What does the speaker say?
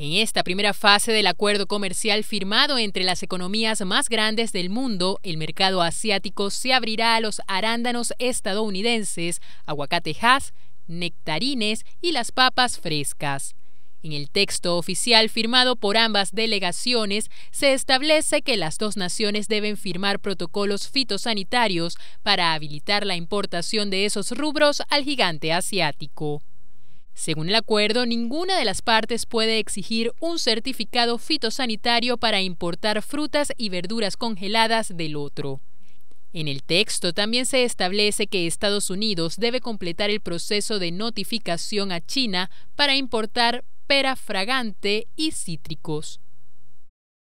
En esta primera fase del acuerdo comercial firmado entre las economías más grandes del mundo, el mercado asiático se abrirá a los arándanos estadounidenses, aguacatejas, nectarines y las papas frescas. En el texto oficial firmado por ambas delegaciones se establece que las dos naciones deben firmar protocolos fitosanitarios para habilitar la importación de esos rubros al gigante asiático. Según el acuerdo, ninguna de las partes puede exigir un certificado fitosanitario para importar frutas y verduras congeladas del otro. En el texto también se establece que Estados Unidos debe completar el proceso de notificación a China para importar pera fragante y cítricos.